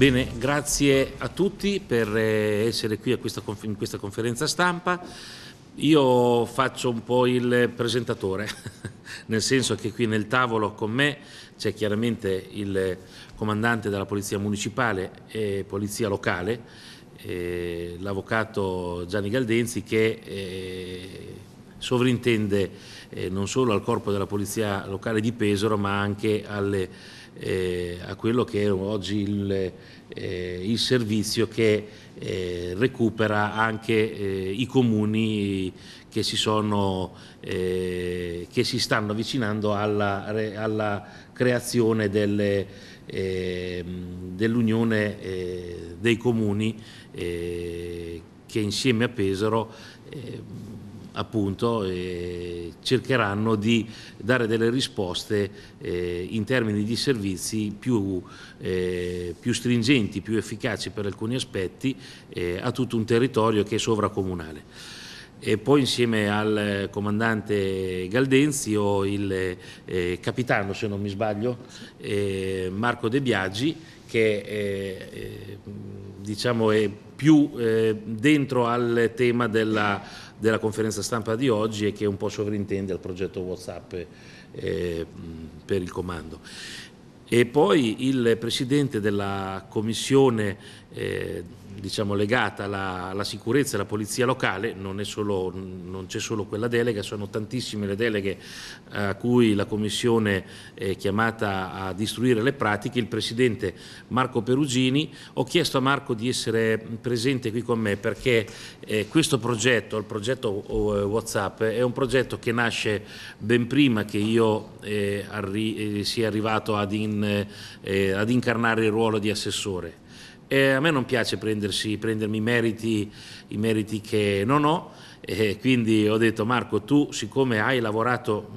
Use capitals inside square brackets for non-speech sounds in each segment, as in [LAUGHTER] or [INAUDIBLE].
Bene, grazie a tutti per eh, essere qui questa, in questa conferenza stampa. Io faccio un po' il presentatore, [LAUGHS] nel senso che qui nel tavolo con me c'è chiaramente il comandante della Polizia Municipale e Polizia Locale, eh, l'avvocato Gianni Galdenzi, che eh, sovrintende eh, non solo al corpo della Polizia Locale di Pesaro, ma anche alle eh, a quello che è oggi il, eh, il servizio che eh, recupera anche eh, i comuni che si, sono, eh, che si stanno avvicinando alla, alla creazione delle, ehm, dell'Unione eh, dei Comuni che insieme a Pesaro ehm, appunto eh, cercheranno di dare delle risposte eh, in termini di servizi più, eh, più, stringenti, più efficaci per alcuni aspetti eh, a tutto un territorio che è sovracomunale e poi insieme al eh, comandante Galdenzio, il eh, capitano se non mi sbaglio, eh, Marco De Biagi che è, eh, eh, diciamo è più dentro al tema della, della, conferenza stampa di oggi e che un po' sovrintende al progetto Whatsapp per il comando e poi il Presidente della Commissione eh, diciamo, legata alla, alla sicurezza e alla polizia locale, non, c'è solo quella delega, sono tantissime le deleghe eh, a cui la Commissione è chiamata a distruire le pratiche. Il Presidente Marco Perugini, ho chiesto a Marco di essere presente qui con me perché eh, questo progetto, il progetto eh, WhatsApp, è un progetto che nasce ben prima che io eh, arri- eh, sia arrivato ad, in, ad incarnare il ruolo di assessore. Eh, a me non piace prendersi, prendermi i meriti, i meriti che non ho, eh, quindi ho detto Marco, tu siccome hai lavorato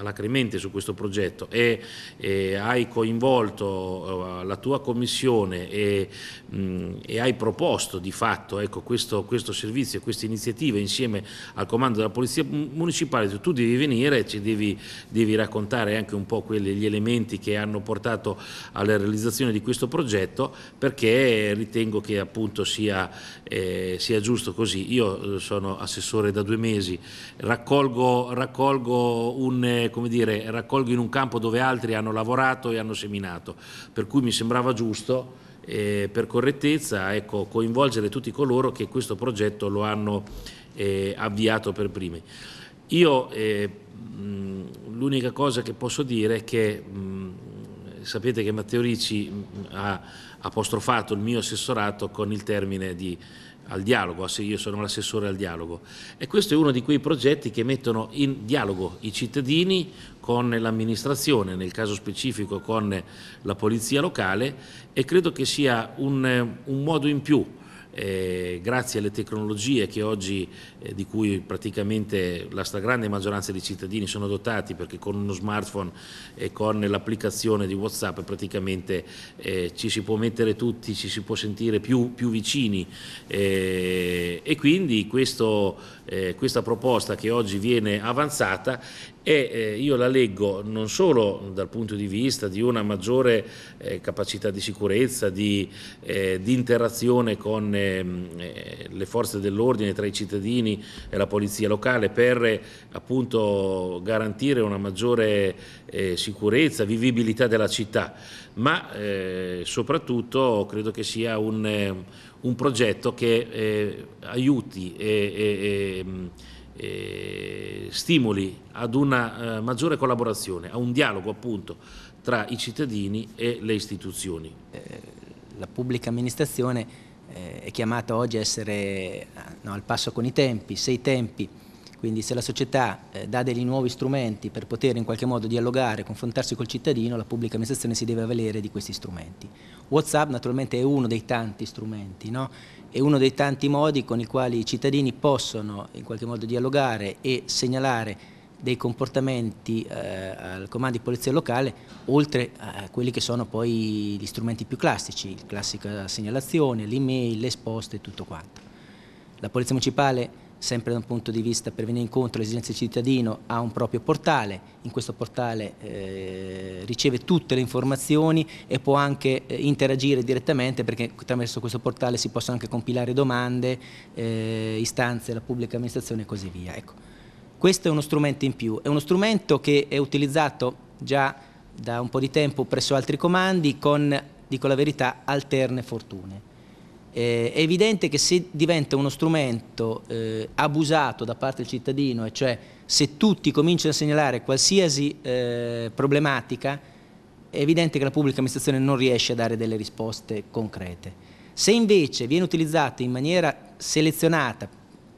alacremente su questo progetto e, e hai coinvolto eh, la tua commissione e, mh, e hai proposto di fatto ecco, questo, questo, servizio e questa iniziativa insieme al comando della Polizia Municipale, tu devi venire e ci devi, devi raccontare anche un po' quelli, gli elementi che hanno portato alla realizzazione di questo progetto perché ritengo che appunto sia, eh, sia giusto così. Io eh, sono assessore da due mesi, raccolgo, raccolgo un eh, come dire, raccolgo in un campo dove altri hanno lavorato e hanno seminato, per cui mi sembrava giusto eh, per correttezza ecco, coinvolgere tutti coloro che questo progetto lo hanno eh, avviato per primi. Io eh, l'unica cosa che posso dire è che mh, sapete che Matteo Ricci ha apostrofato il mio assessorato con il termine di al dialogo, io sono l'assessore al dialogo e questo è uno di quei progetti che mettono in dialogo i cittadini con l'amministrazione, nel caso specifico con la polizia locale e credo che sia un, eh, un modo in più eh, grazie alle tecnologie che oggi, eh, di cui praticamente la stragrande maggioranza dei cittadini sono dotati, perché con uno smartphone e con l'applicazione di Whatsapp praticamente eh, ci si può mettere tutti, ci si può sentire più, più vicini eh, e quindi questo, eh, questa proposta che oggi viene avanzata e eh, io la leggo non solo dal punto di vista di una maggiore eh, capacità di sicurezza, di, eh, di interazione con ehm, eh, le forze dell'ordine tra i cittadini e la polizia locale per appunto garantire una maggiore eh, sicurezza, vivibilità della città, ma eh, soprattutto credo che sia un, un progetto che aiuti e, e, e mm, eh, stimoli ad una eh, maggiore collaborazione, a un dialogo appunto tra i cittadini e le istituzioni. Eh, la pubblica amministrazione eh, è chiamata oggi a essere ah, no, al passo con i tempi, se i tempi quindi se la società eh, dà degli nuovi strumenti per poter in qualche modo dialogare, confrontarsi col cittadino, la pubblica amministrazione si deve avvalere di questi strumenti. Whatsapp naturalmente è uno dei tanti strumenti, no? è uno dei tanti modi con i quali i cittadini possono in qualche modo dialogare e segnalare dei comportamenti eh, al comando di polizia locale oltre a quelli che sono poi gli strumenti più classici, la classica segnalazione, l'email, le esposte e tutto quanto. La Polizia Municipale sempre da un punto di vista per venire incontro alle esigenze del cittadino, ha un proprio portale, in questo portale eh, riceve tutte le informazioni e può anche eh, interagire direttamente perché attraverso questo portale si possono anche compilare domande, eh, istanze alla pubblica amministrazione e così via. Ecco. Questo è uno strumento in più, è uno strumento che è utilizzato già da un po' di tempo presso altri comandi con, dico la verità, alterne fortune. Eh, è evidente che se diventa uno strumento eh, abusato da parte del cittadino, e cioè se tutti cominciano a segnalare qualsiasi eh, problematica, è evidente che la pubblica amministrazione non riesce a dare delle risposte concrete. Se invece viene utilizzato in maniera selezionata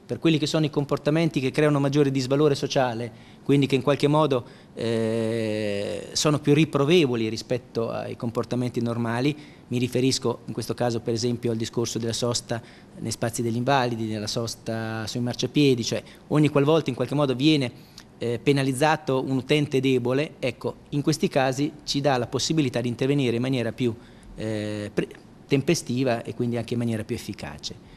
per quelli che sono i comportamenti che creano maggiore disvalore sociale, quindi che in qualche modo eh, sono più riprovevoli rispetto ai comportamenti normali, mi riferisco in questo caso per esempio al discorso della sosta nei spazi degli invalidi, della sosta sui marciapiedi, cioè ogni qualvolta in qualche modo viene eh, penalizzato un utente debole, ecco, in questi casi ci dà la possibilità di intervenire in maniera più eh, tempestiva e quindi anche in maniera più efficace.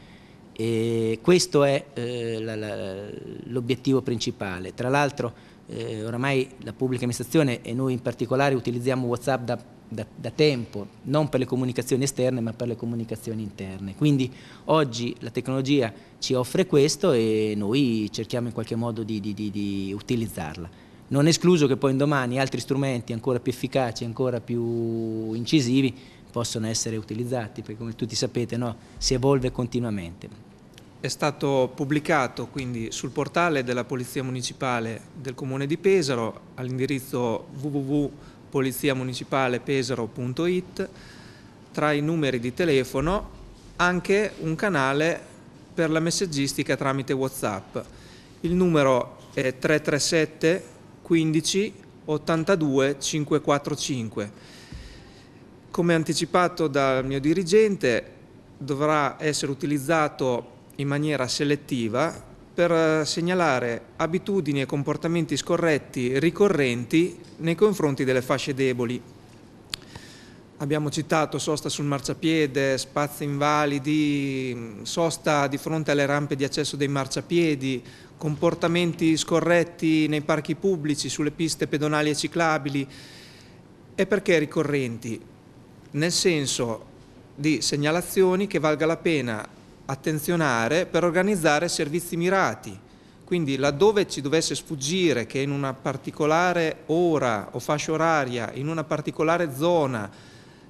E questo è eh, l'obiettivo principale. Tra l'altro eh, oramai la pubblica amministrazione e noi in particolare utilizziamo Whatsapp da, da, da, tempo, non per le comunicazioni esterne ma per le comunicazioni interne. Quindi oggi la tecnologia ci offre questo e noi cerchiamo in qualche modo di, di, di, di utilizzarla. Non escluso che poi in domani altri strumenti ancora più efficaci, ancora più incisivi possono essere utilizzati, perché come tutti sapete no, si evolve continuamente è stato pubblicato quindi sul portale della Polizia Municipale del Comune di Pesaro all'indirizzo www.poliziamunicipalepesaro.it tra i numeri di telefono anche un canale per la messaggistica tramite Whatsapp. Il numero è 337 15 82 545. Come anticipato dal mio dirigente dovrà essere utilizzato in maniera selettiva per eh, segnalare abitudini e comportamenti scorretti ricorrenti nei confronti delle fasce deboli. Abbiamo citato sosta sul marciapiede, spazi invalidi, sosta di fronte alle rampe di accesso dei marciapiedi, comportamenti scorretti nei parchi pubblici, sulle piste pedonali e ciclabili. E perché ricorrenti? Nel senso di segnalazioni che valga la pena attenzionare per organizzare servizi mirati. Quindi laddove ci dovesse sfuggire che in una particolare ora o fascia oraria, in una particolare zona,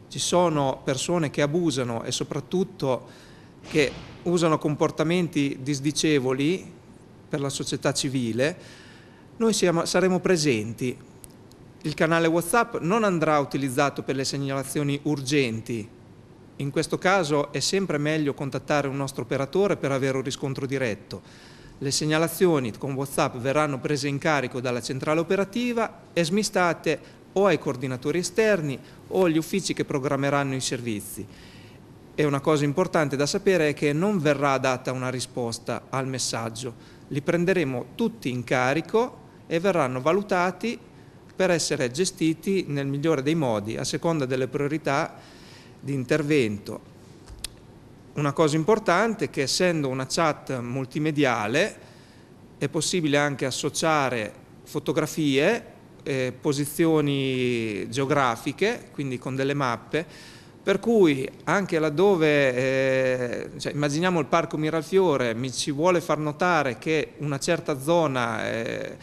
ci sono persone che abusano e soprattutto che usano comportamenti disdicevoli per la società civile, noi siamo, saremo presenti. Il canale WhatsApp non andrà utilizzato per le segnalazioni urgenti, in questo caso è sempre meglio contattare un nostro operatore per avere un riscontro diretto. Le segnalazioni con WhatsApp verranno prese in carico dalla centrale operativa e smistate o ai coordinatori esterni o agli uffici che programmeranno i servizi. E una cosa importante da sapere è che non verrà data una risposta al messaggio, li prenderemo tutti in carico e verranno valutati per essere gestiti nel migliore dei modi, a seconda delle priorità di intervento. Una cosa importante è che essendo una chat multimediale è possibile anche associare fotografie, eh, posizioni geografiche, quindi con delle mappe, per cui anche laddove, eh, cioè, immaginiamo il parco Miralfiore, mi ci vuole far notare che una certa zona eh,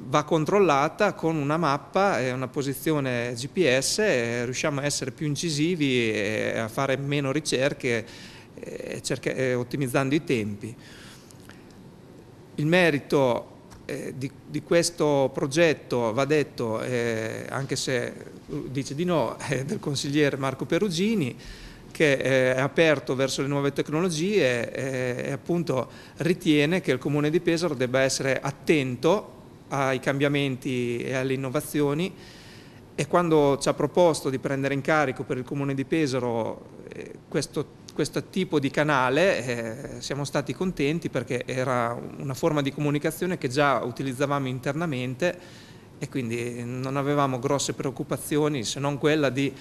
va controllata con una mappa e una posizione GPS, riusciamo a essere più incisivi e a fare meno ricerche eh, eh, ottimizzando i tempi. Il merito eh, di, di, questo progetto va detto, anche se dice di no, eh, [LAUGHS] del consigliere Marco Perugini, che è aperto verso le nuove tecnologie e appunto ritiene che il Comune di Pesaro debba essere attento ai cambiamenti e alle innovazioni e quando ci ha proposto di prendere in carico per il Comune di Pesaro eh, questo, questo tipo di canale eh, siamo stati contenti perché era una forma di comunicazione che già utilizzavamo internamente e quindi non avevamo grosse preoccupazioni se non quella di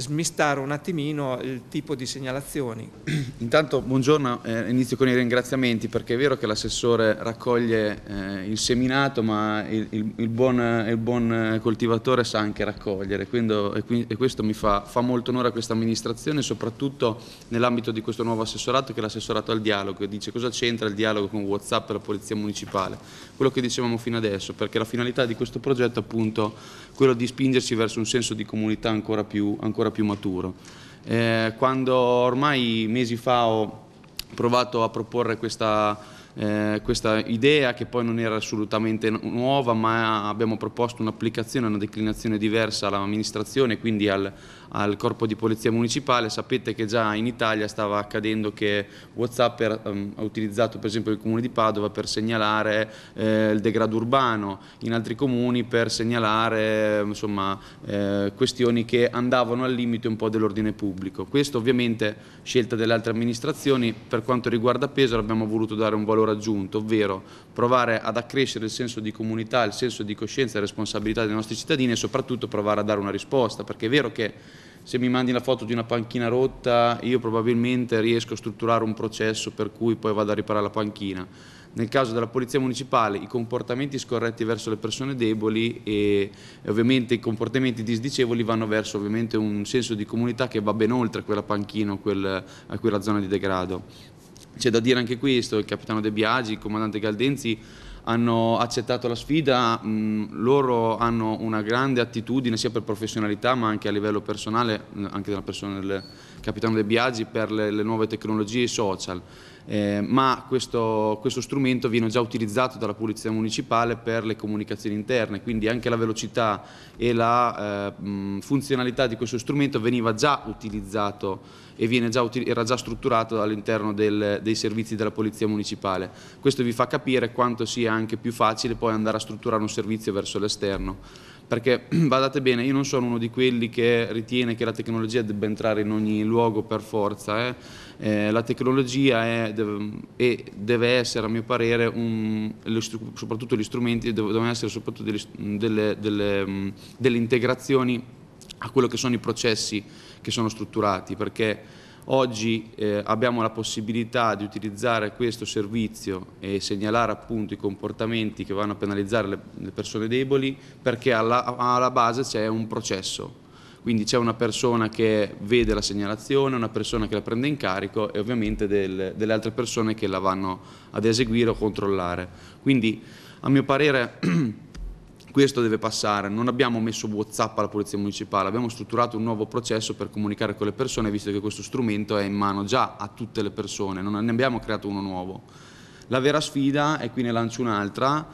smistare un attimino il tipo di segnalazioni. [CLEARS THROAT] Intanto buongiorno, eh, inizio con i ringraziamenti perché è vero che l'assessore raccoglie eh, il seminato ma il, il, il, buon, il, buon, coltivatore sa anche raccogliere quindi, e, qui, e, questo mi fa, fa molto onore a questa amministrazione soprattutto nell'ambito di questo nuovo assessorato che è l'assessorato al dialogo e dice cosa c'entra il dialogo con Whatsapp e la Polizia Municipale, quello che dicevamo fino adesso perché la finalità di questo progetto è appunto quello di spingersi verso un senso di comunità ancora più, ancora ancora più maturo. Eh, quando ormai mesi fa ho provato a proporre questa, eh, questa idea che poi non era assolutamente nuova ma abbiamo proposto un'applicazione, una declinazione diversa all'amministrazione quindi al, al corpo di polizia municipale, sapete che già in Italia stava accadendo che Whatsapp era, um, ha utilizzato per esempio il comune di Padova per segnalare eh, il degrado urbano, in altri comuni per segnalare insomma, eh, questioni che andavano al limite un po' dell'ordine pubblico. Questo ovviamente scelta delle altre amministrazioni, per quanto riguarda Pesaro abbiamo voluto dare un valore aggiunto, ovvero provare ad accrescere il senso di comunità, il senso di coscienza e responsabilità dei nostri cittadini e soprattutto provare a dare una risposta, perché è vero che se mi mandi la foto di una panchina rotta io probabilmente riesco a strutturare un processo per cui poi vado a riparare la panchina. Nel caso della Polizia Municipale i comportamenti scorretti verso le persone deboli e, e ovviamente i comportamenti disdicevoli vanno verso un senso di comunità che va ben oltre quella panchina o quel, a quella zona di degrado. C'è da dire anche questo, il capitano De Biagi, il comandante Galdenzi hanno accettato la sfida, mm, loro hanno una grande attitudine sia per professionalità ma anche a livello personale, eh, anche della persona del capitano De Biagi, per le, le nuove tecnologie social eh, ma questo, questo, strumento viene già utilizzato dalla Polizia Municipale per le comunicazioni interne, quindi anche la velocità e la eh, funzionalità di questo strumento veniva già utilizzato e già, era già strutturato all'interno dei servizi della Polizia Municipale. Questo vi fa capire quanto sia anche più facile poi andare a strutturare un servizio verso l'esterno perché [CLEARS THROAT] badate bene, io non sono uno di quelli che ritiene che la tecnologia debba entrare in ogni luogo per forza, eh. Eh, la tecnologia è, deve, e deve essere, a mio parere, un, soprattutto gli strumenti devono essere soprattutto degli, delle, delle, delle integrazioni a quello che sono i processi che sono strutturati, perché Oggi eh, abbiamo la possibilità di utilizzare questo servizio e segnalare appunto i comportamenti che vanno a penalizzare le, le persone deboli perché alla, alla base c'è un processo quindi c'è una persona che vede la segnalazione, una persona che la prende in carico e ovviamente del, delle altre persone che la vanno ad eseguire o controllare. Quindi a mio parere [CLEARS THROAT] questo deve passare, non abbiamo messo Whatsapp alla Polizia Municipale, abbiamo strutturato un nuovo processo per comunicare con le persone visto che questo strumento è in mano già a tutte le persone, non ne abbiamo creato uno nuovo. La vera sfida, e qui ne lancio un'altra,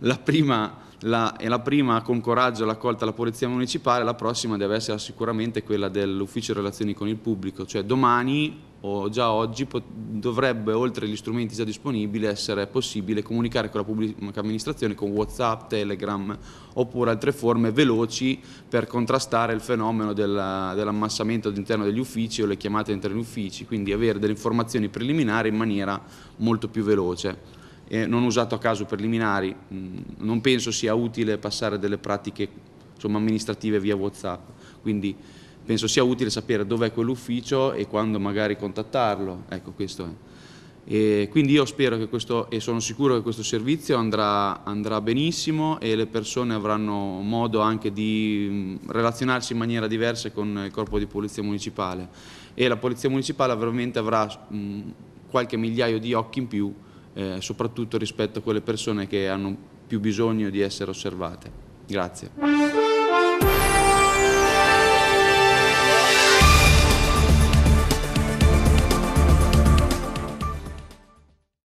la prima la, la prima con coraggio l'ha accolta la Polizia Municipale, la prossima deve essere sicuramente quella dell'Ufficio Relazioni con il Pubblico, cioè domani o già oggi dovrebbe, oltre agli strumenti già disponibili, essere possibile comunicare con la pubblica amministrazione con Whatsapp, Telegram oppure altre forme veloci per contrastare il fenomeno dell'ammassamento all'interno degli uffici o le chiamate all'interno degli uffici, quindi avere delle informazioni preliminari in maniera molto più veloce eh, non usato a caso per liminari, mm, non penso sia utile passare delle pratiche insomma, amministrative via Whatsapp, quindi penso sia utile sapere dov'è quell'ufficio e quando magari contattarlo, ecco questo è. E quindi io spero che questo, e sono sicuro che questo servizio andrà, andrà, benissimo e le persone avranno modo anche di mm, relazionarsi in maniera diversa con il corpo di polizia municipale e la polizia municipale ovviamente avrà mh, mm, qualche migliaio di occhi in più eh, soprattutto rispetto a quelle persone che hanno più bisogno di essere osservate. Grazie.